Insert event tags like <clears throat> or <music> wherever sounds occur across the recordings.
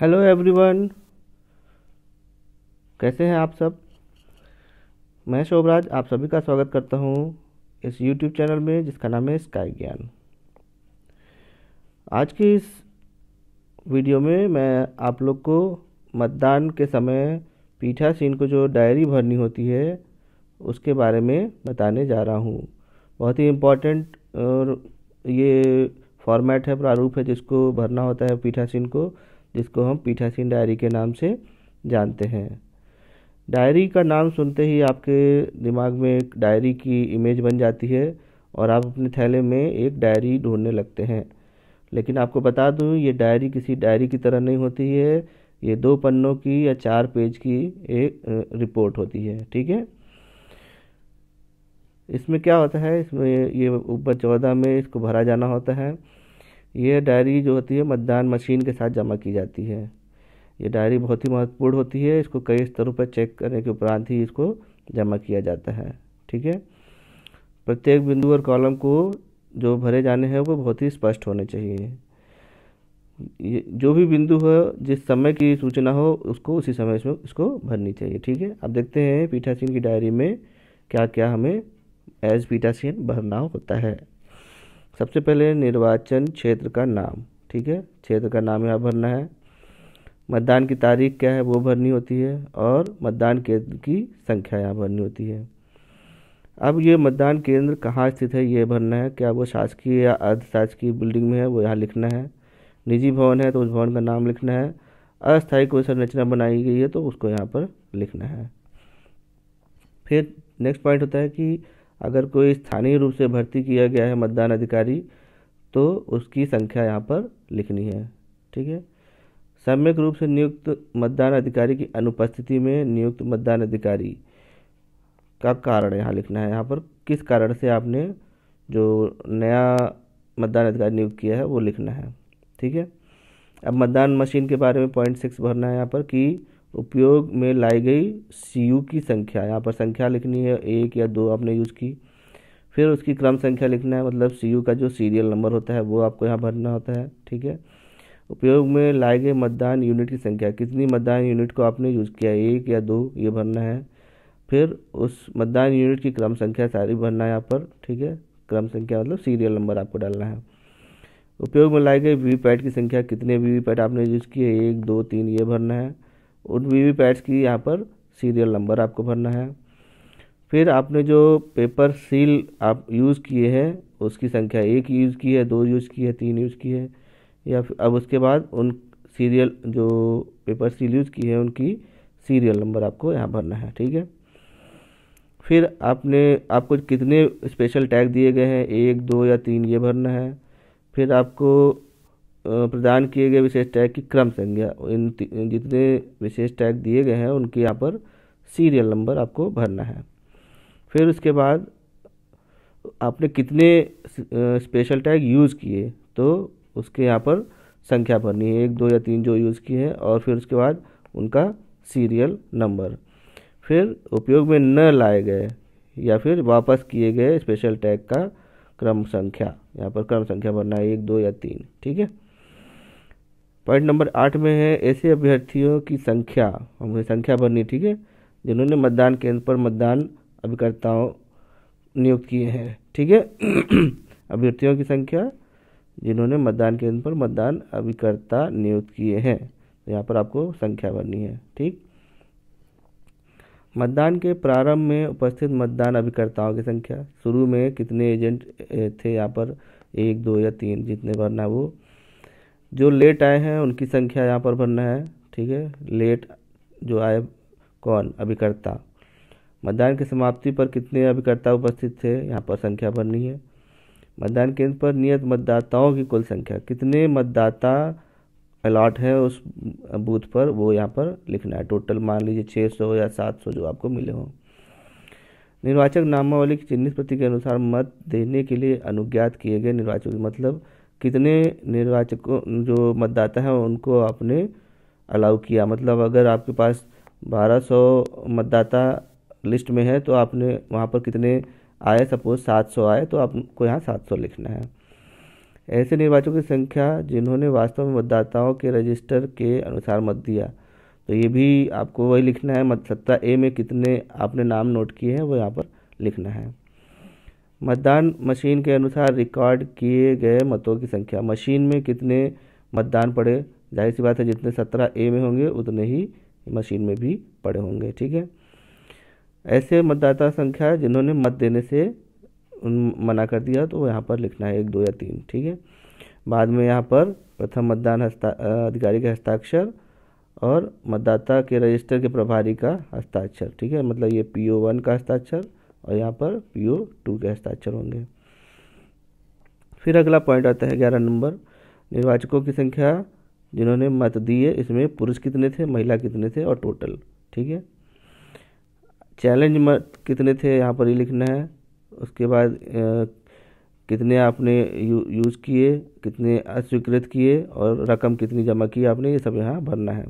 hello everyone कैसे हैं आप सब मैं शोभराज आप सभी का स्वागत करता हूं इस यूट्यूब चैनल में जिसका नाम है स्काई ज्ञान आज की इस वीडियो में मैं आप लोग को मतदान के समय पीठासीन को जो डायरी भरनी होती है उसके बारे में बताने जा रहा हूं बहुत ही इम्पोर्टेंट ये फॉर्मेट है प्रारूप है जिसको भरना होता है पीठासीन को जिसको हम पीठासीन डायरी के नाम से जानते हैं डायरी का नाम सुनते ही आपके दिमाग में एक डायरी की इमेज बन जाती है और आप अपने थैले में एक डायरी ढूंढने लगते हैं लेकिन आपको बता दूं ये डायरी किसी डायरी की तरह नहीं होती है ये दो पन्नों की या चार पेज की एक रिपोर्ट होती है ठीक है इसमें क्या होता है इसमें ये ऊपर चौदह में इसको भरा जाना होता है ये डायरी जो होती है मतदान मशीन के साथ जमा की जाती है ये डायरी बहुत ही महत्वपूर्ण होती है इसको कई स्तरों पर चेक करने के उपरांत ही इसको जमा किया जाता है ठीक है प्रत्येक बिंदु और कॉलम को जो भरे जाने हैं वो बहुत ही स्पष्ट होने चाहिए ये जो भी बिंदु हो जिस समय की सूचना हो उसको उसी समय इसमें इसको भरनी चाहिए ठीक है अब देखते हैं पीठासीन की डायरी में क्या क्या हमें एज पीठासीन भरना होता है सबसे पहले निर्वाचन क्षेत्र का नाम ठीक है क्षेत्र का नाम यहाँ भरना है मतदान की तारीख क्या है वो भरनी होती है और मतदान केंद्र की संख्या यहाँ भरनी होती है अब ये मतदान केंद्र कहाँ स्थित है ये भरना है क्या वो शासकीय या अर्धशासकीय बिल्डिंग में है वो यहाँ लिखना है निजी भवन है तो उस भवन का नाम लिखना है अस्थायी कोई संरचना बनाई गई है तो उसको यहाँ पर लिखना है फिर नेक्स्ट पॉइंट होता है कि अगर कोई स्थानीय रूप से भर्ती किया गया है मतदान अधिकारी तो उसकी संख्या यहाँ पर लिखनी है ठीक है सम्यक रूप से नियुक्त मतदान अधिकारी की अनुपस्थिति में नियुक्त मतदान अधिकारी का कारण यहाँ लिखना है यहाँ पर किस कारण से आपने जो नया मतदान अधिकारी नियुक्त किया है वो लिखना है ठीक है अब मतदान मशीन के बारे में पॉइंट सिक्स भरना है यहाँ पर कि उपयोग में लाई गई सी की संख्या यहाँ पर संख्या लिखनी है एक या दो आपने यूज़ की फिर उसकी क्रम संख्या लिखना है मतलब सी का जो सीरियल नंबर होता है वो आपको यहाँ भरना होता है ठीक है उपयोग में लाए गए मतदान यूनिट की संख्या कितनी मतदान यूनिट को आपने यूज़ किया एक या दो ये भरना है फिर उस मतदान यूनिट की क्रम संख्या सारी भरना है यहाँ पर ठीक है क्रम संख्या मतलब सीरियल नंबर आपको डालना है उपयोग में लाए गए वीवीपैट की संख्या कितने वीवीपैट आपने यूज़ किए एक दो तीन ये भरना है उन वी वी पैड्स की यहाँ पर सीरियल नंबर आपको भरना है फिर आपने जो पेपर सील आप यूज़ किए हैं उसकी संख्या एक यूज़ की है दो यूज़ की है तीन यूज़ की है या फिर अब उसके बाद उन सीरियल जो पेपर सील यूज़ की है उनकी सीरियल नंबर आपको यहाँ भरना है ठीक है फिर आपने आपको कितने स्पेशल टैग दिए गए हैं एक दो या तीन ये भरना है फिर आपको प्रदान किए गए विशेष टैग की क्रम संख्या इन जितने विशेष टैग दिए गए हैं उनके यहाँ पर सीरियल नंबर आपको भरना है फिर उसके बाद आपने कितने स्पेशल टैग यूज़ किए तो उसके यहाँ पर संख्या भरनी है एक दो या तीन जो यूज़ किए हैं और फिर उसके बाद उनका सीरियल नंबर फिर उपयोग में न लाए गए या फिर वापस किए गए स्पेशल टैग का क्रम संख्या यहाँ पर क्रम संख्या भरना है एक दो या तीन ठीक है पॉइंट नंबर आठ में है ऐसे अभ्यर्थियों की संख्या हमने संख्या भरनी ठीक है जिन्होंने मतदान केंद्र पर मतदान अभिकर्ताओं नियुक्त किए हैं ठीक है <clears throat> अभ्यर्थियों की संख्या जिन्होंने मतदान केंद्र पर मतदान अभिकर्ता नियुक्त किए हैं तो यहाँ पर आपको संख्या भरनी है ठीक मतदान के प्रारंभ में उपस्थित मतदान अभिकर्ताओं की संख्या शुरू में कितने एजेंट थे यहाँ पर एक दो या तीन जितने भरना वो जो लेट आए हैं उनकी संख्या यहाँ पर भरना है ठीक है लेट जो आए कौन अभिकर्ता मतदान की समाप्ति पर कितने अभिकर्ता उपस्थित थे यहाँ पर संख्या भरनी है मतदान केंद्र पर नियत मतदाताओं की कुल संख्या कितने मतदाता अलॉट हैं उस बूथ पर वो यहाँ पर लिखना है टोटल मान लीजिए छः सौ या सात सौ जो आपको मिले हों निर्वाचक नामावली की चिन्हित प्रति के अनुसार मत देने के लिए अनुज्ञात किए गए निर्वाचक मतलब कितने निर्वाचकों जो मतदाता हैं उनको आपने अलाउ किया मतलब अगर आपके पास बारह सौ मतदाता लिस्ट में है तो आपने वहाँ पर कितने आए सपोज सात सौ आए तो आपको यहाँ सात सौ लिखना है ऐसे निर्वाचकों की संख्या जिन्होंने वास्तव में मतदाताओं के रजिस्टर के अनुसार मत दिया तो ये भी आपको वही लिखना है मत सत्ता ए में कितने आपने नाम नोट किए हैं वो यहाँ पर लिखना है मतदान मशीन के अनुसार रिकॉर्ड किए गए मतों की संख्या मशीन में कितने मतदान पड़े जाहिर सी बात है जितने सत्रह ए में होंगे उतने ही मशीन में भी पड़े होंगे ठीक है ऐसे मतदाता संख्या जिन्होंने मत देने से मना कर दिया तो यहाँ पर लिखना है एक दो या तीन ठीक है बाद में यहाँ पर प्रथम मतदान हस्ता अधिकारी के हस्ताक्षर और मतदाता के रजिस्टर के प्रभारी का हस्ताक्षर ठीक है मतलब ये पी ओ वन का हस्ताक्षर और यहाँ पर पी ओ टू के हस्ताक्षर होंगे फिर अगला पॉइंट आता है ग्यारह नंबर निर्वाचकों की संख्या जिन्होंने मत दिए इसमें पुरुष कितने थे महिला कितने थे और टोटल ठीक है चैलेंज मत कितने थे यहाँ पर ये लिखना है उसके बाद आ, कितने आपने यू, यूज़ किए कितने अस्वीकृत किए और रकम कितनी जमा की आपने ये सब यहाँ भरना है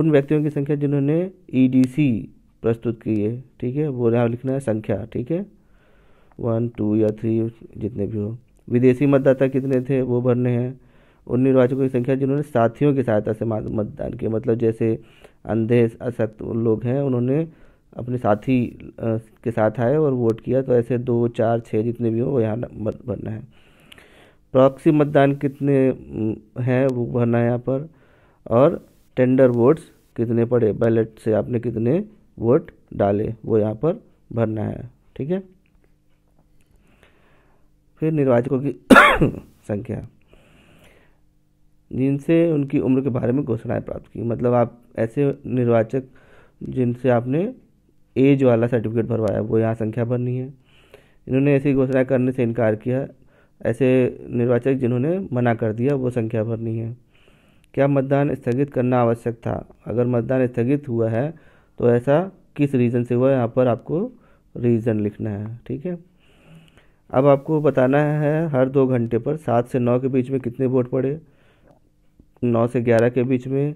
उन व्यक्तियों की संख्या जिन्होंने ई e प्रस्तुत की है ठीक है वो यहाँ लिखना है संख्या ठीक है वन टू या थ्री जितने भी हो विदेशी मतदाता कितने थे वो भरने हैं उन निर्वाचकों की संख्या जिन्होंने साथियों की सहायता से मतदान किया मतलब जैसे अंधे असक्त लोग हैं उन्होंने अपने साथी के साथ आए और वोट किया तो ऐसे दो चार छः जितने भी हो वो यहाँ भरना है प्रॉक्सी मतदान कितने हैं वो भरना है यहाँ पर और टेंडर वोट्स कितने पड़े बैलेट से आपने कितने वोट डाले वो यहाँ पर भरना है ठीक है फिर निर्वाचकों की <coughs> संख्या जिनसे उनकी उम्र के बारे में घोषणाएं प्राप्त की मतलब आप ऐसे निर्वाचक जिनसे आपने एज वाला सर्टिफिकेट भरवाया वो यहाँ संख्या भरनी है इन्होंने ऐसी घोषणाएं करने से इनकार किया ऐसे निर्वाचक जिन्होंने मना कर दिया वो संख्या भरनी है क्या मतदान स्थगित करना आवश्यक था अगर मतदान स्थगित हुआ है तो ऐसा किस रीज़न से हुआ यहाँ पर आपको रीज़न लिखना है ठीक है अब आपको बताना है हर दो घंटे पर सात से नौ के बीच में कितने वोट पड़े नौ से ग्यारह के बीच में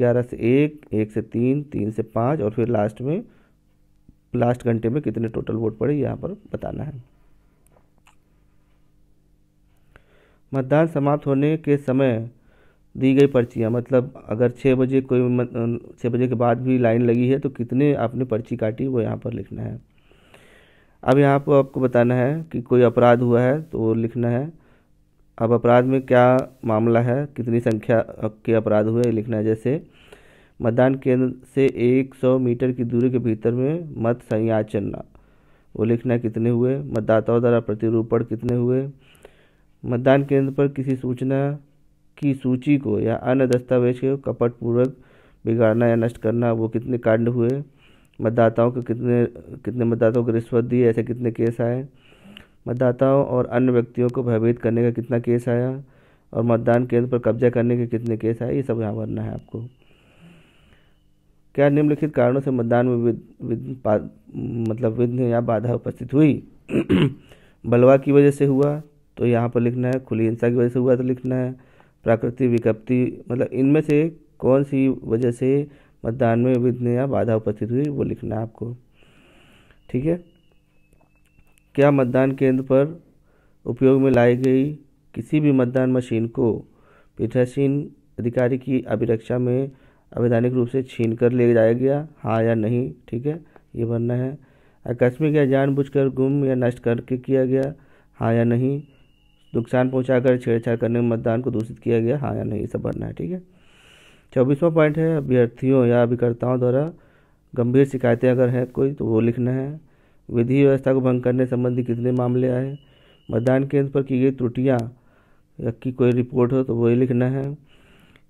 ग्यारह से एक एक से तीन तीन से पाँच और फिर लास्ट में लास्ट घंटे में कितने टोटल वोट पड़े यहाँ पर बताना है मतदान समाप्त होने के समय दी गई पर्चियाँ मतलब अगर छः बजे कोई छः बजे के बाद भी लाइन लगी है तो कितने आपने पर्ची काटी वो यहाँ पर लिखना है अब यहाँ पर आपको बताना है कि कोई अपराध हुआ है तो वो लिखना है अब अपराध में क्या मामला है कितनी संख्या के अपराध हुए लिखना है जैसे मतदान केंद्र से 100 मीटर की दूरी के भीतर में मत संयाचन वो लिखना कितने हुए मतदाताओं द्वारा प्रतिरूपण कितने हुए मतदान केंद्र पर किसी सूचना की सूची को या अन्य दस्तावेज को कपटपूर्वक बिगाड़ना या नष्ट करना वो कितने कांड हुए मतदाताओं को कितने कितने मतदाताओं को रिश्वत दी ऐसे कितने केस आए मतदाताओं और अन्य व्यक्तियों को भयभीत करने का कितना केस आया और मतदान केंद्र पर कब्जा करने के कितने केस आए ये सब यहाँ भरना है आपको क्या निम्नलिखित कारणों से मतदान में विद, विद, मतलब विघ्न या बाधा उपस्थित हुई <clears throat> बलवा की वजह से हुआ तो यहाँ पर लिखना है खुली हिंसा की वजह से हुआ तो लिखना है प्राकृतिक विज्ञप्ति मतलब इनमें से कौन सी वजह से मतदान में विघ्न या बाधा उपस्थित हुई वो लिखना है आपको ठीक है क्या मतदान केंद्र पर उपयोग में लाई गई किसी भी मतदान मशीन को पीठासीन अधिकारी की अभिरक्षा में अवैधानिक रूप से छीन कर ले जाया गया हाँ या नहीं ठीक है ये भरना है आकस्मिक या जानबूझकर गुम या नष्ट करके किया गया हाँ या नहीं नुकसान पहुंचाकर छेड़छाड़ करने में मतदान को दूषित किया गया हाँ या नहीं ये सब भरना है ठीक है चौबीसवा पॉइंट है अभ्यर्थियों या अभिकर्ताओं द्वारा गंभीर शिकायतें अगर हैं कोई तो वो लिखना है विधि व्यवस्था को भंग करने संबंधी कितने मामले आए मतदान केंद्र पर की गई त्रुटियाँ की कोई रिपोर्ट हो तो वही लिखना है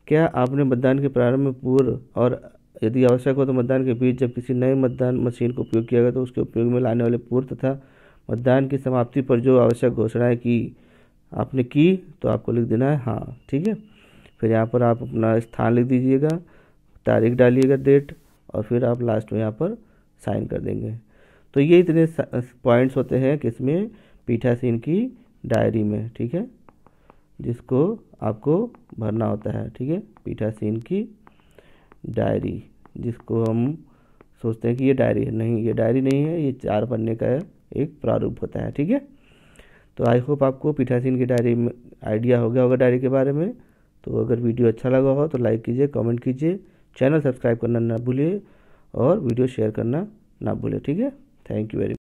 क्या आपने मतदान के प्रारंभ में पूर्व और यदि आवश्यक हो तो मतदान के बीच जब किसी नए मतदान मशीन का उपयोग किया गया तो उसके उपयोग में लाने वाले पूर्व तथा मतदान की समाप्ति पर जो आवश्यक घोषणाएं की आपने की तो आपको लिख देना है हाँ ठीक है फिर यहाँ पर आप अपना स्थान लिख दीजिएगा तारीख डालिएगा डेट और फिर आप लास्ट में यहाँ पर साइन कर देंगे तो ये इतने पॉइंट्स होते हैं कि इसमें पीठासीन की डायरी में ठीक है जिसको आपको भरना होता है ठीक है पीठासीन की डायरी जिसको हम सोचते हैं कि ये डायरी है नहीं ये डायरी नहीं है ये चार पन्ने का एक प्रारूप होता है ठीक है तो आई होप आपको पीठासीन की डायरी में आइडिया हो गया होगा डायरी के बारे में तो अगर वीडियो अच्छा लगा हो तो लाइक कीजिए कमेंट कीजिए चैनल सब्सक्राइब करना ना भूलिए और वीडियो शेयर करना ना भूलें ठीक है थैंक यू वेरी